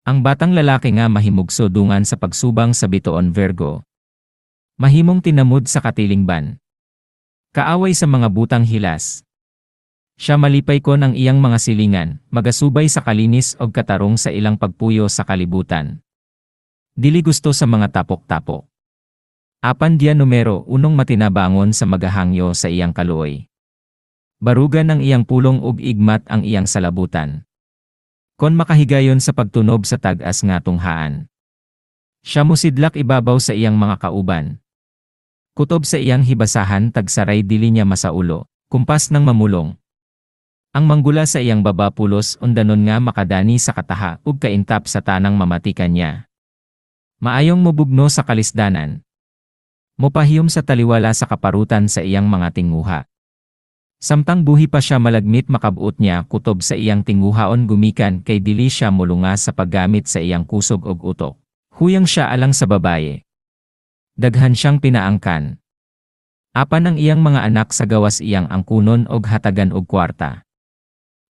Ang batang lalaki nga mahimugso dungan sa pagsubang sa bitoon Virgo. Mahimong tinamod sa katilingban. Kaaway sa mga butang hilas. Siya malipay ko ang iyang mga silingan, magasubay sa kalinis og katarong sa ilang pagpuyo sa kalibutan. Dili gusto sa mga tapok-tapok. Apan dia numero unong matinabangon sa magahangyo sa iyang kaluoy. Barugan ng iyang pulong ug igmat ang iyang salabutan. Kon makahigayon sa pagtunob sa tagas as nga tunghaan. Siya musidlak ibabaw sa iyang mga kauban. Kutob sa iyang hibasahan tagsaray dili niya masaulo, kumpas ng mamulong. Ang manggula sa iyang baba pulos undanon nga makadani sa kataha ug kaintap sa tanang mamatikan niya. Maayong mubugno sa kalisdanan. Mopahiyom sa taliwala sa kaparutan sa iyang mga tinguha. Samtang buhi pa siya malagmit makabuot niya kutob sa iyang tinguhaon gumikan kay dili siya mulunga sa paggamit sa iyang kusog og utok. Huyang siya alang sa babaye. Daghan siyang pinaangkan. Apan ang iyang mga anak sa gawas iyang angkunon og hatagan og kwarta.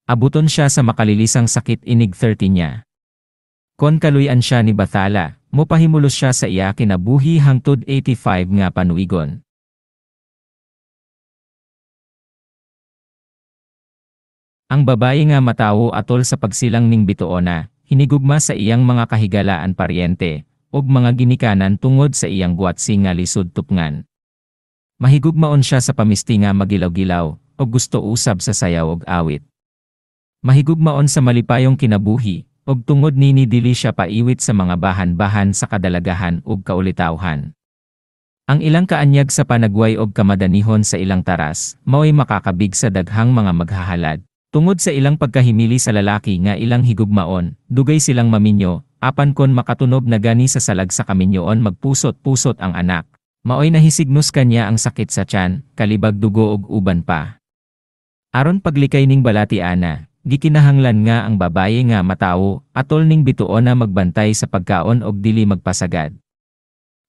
Abuton siya sa makalilisang sakit inig 30 niya. Kon kaluyan siya ni Bathala, mopahimulos siya sa iya kinabuhi hangtod 85 nga panuigon. Ang babae nga matawo atol sa pagsilang ning bituona, hinigugma sa iyang mga kahigalaan paryente, ug mga ginikanan tungod sa iyang guwatsi nga lisod tupngan. Mahigugmaon siya sa pamisti nga magilaw-gilaw, o gusto usab sa sayaw og awit. Mahigugmaon sa malipayong kinabuhi, og tungod nini dili siya paiwit sa mga bahan-bahan sa kadalagahan ug kaulitawhan. Ang ilang kaanyag sa panagway og kamadanihon sa ilang taras, mao'y makakabig sa daghang mga maghahalad, Tungod sa ilang pagkahimili sa lalaki nga ilang higugmaon, dugay silang maminyo, apan kon makatunob na gani sa salag sa kaminyoon magpusot-pusot ang anak. Maoy nahisignus kanya ang sakit sa tiyan, kalibag dugo og uban pa. Aron paglikay ning balati ana, gikinahanglan nga ang babaye nga matawo, atol ning bituon na magbantay sa pagkaon og dili magpasagad.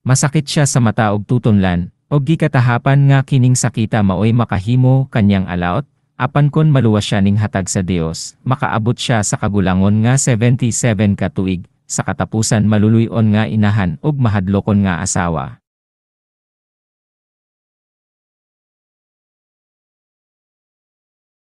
Masakit siya sa mata og tutunlan, og gikatahapan nga kining sakita maoy makahimo kanyang alaot, apan kon maluwas siya ning hatag sa Dios, makaabot siya sa kagulangon nga 77 ka tuig, sa katapusan maluluyon nga inahan ug mahadlokon nga asawa.